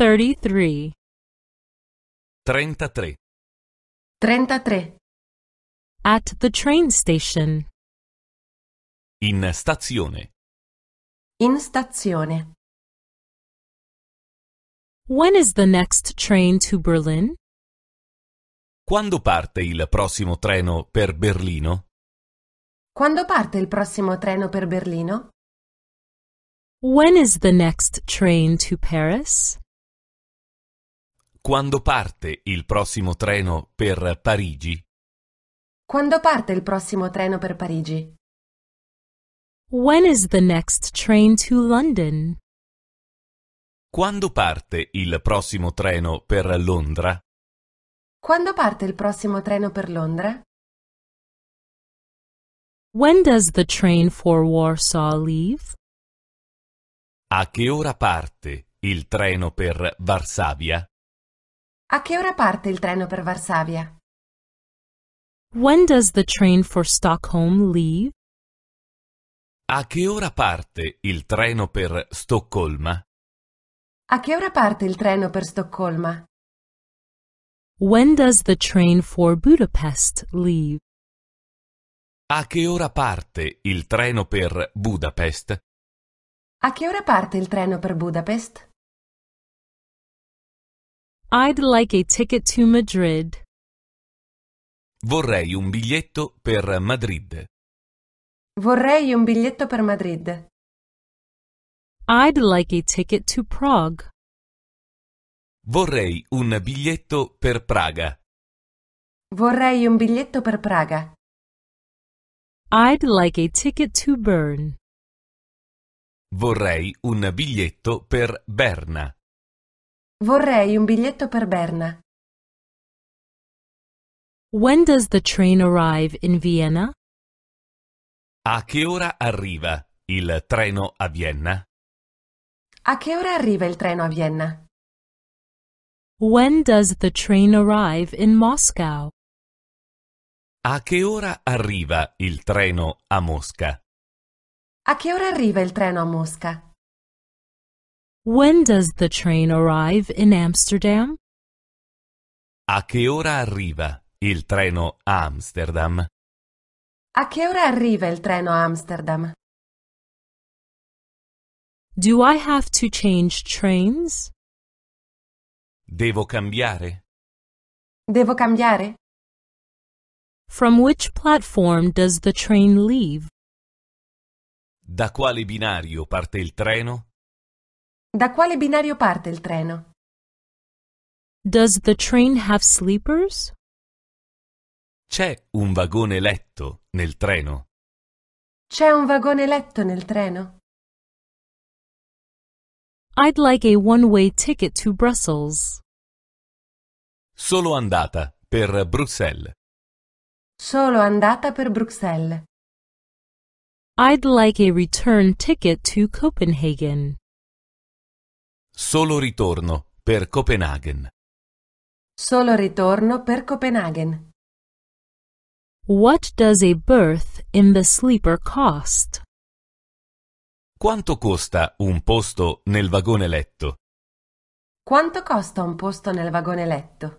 33 33 33 At the train station In stazione In stazione When is the next train to Berlin? Quando parte il prossimo treno per Berlino? Quando parte il prossimo treno per Berlino? When is the next train to Paris? Quando parte il prossimo treno per Parigi? Quando parte il prossimo treno per Parigi? When is the next train to London? Quando parte il prossimo treno per Londra? Quando parte il prossimo treno per Londra? When does the train for Warsaw leave? A che ora parte il treno per Varsavia? A che ora parte il treno per Varsavia? When does the train for Stockholm leave? A che ora parte il treno per Stoccolma? A che ora parte il treno per Stoccolma? When does the train for Budapest leave? A che ora parte il treno per Budapest? A che ora parte il treno per Budapest? I'd like a ticket to Madrid. Vorrei un biglietto per Madrid. Vorrei un biglietto per Madrid. I'd like a ticket to Prague. Vorrei un biglietto per Praga. Vorrei un biglietto per Praga. I'd like a ticket to Bern. Vorrei un biglietto per Berna. Vorrei un biglietto per Berna. When does the train arrive in Vienna? A che ora arriva il treno a Vienna? A che ora arriva il treno a Vienna? When does the train arrive in Moscow? A che ora arriva il treno a Mosca? A che ora arriva il treno a Mosca? When does the train arrive in Amsterdam? A che ora arriva il treno Amsterdam? A che ora arriva il treno Amsterdam? Do I have to change trains? Devo cambiare. Devo cambiare? From which platform does the train leave? Da quale binario parte il treno? Da quale binario parte il treno? Does the train have sleepers? C'è un vagone letto nel treno. C'è un vagone letto nel treno? I'd like a one-way ticket to Brussels. Solo andata per Bruxelles. Solo andata per Bruxelles. I'd like a return ticket to Copenhagen. Solo ritorno per Copenaghen. Solo ritorno per Copenaghen. What does a berth in the sleeper cost? Quanto costa un posto nel vagone letto? Quanto costa un posto nel vagone letto?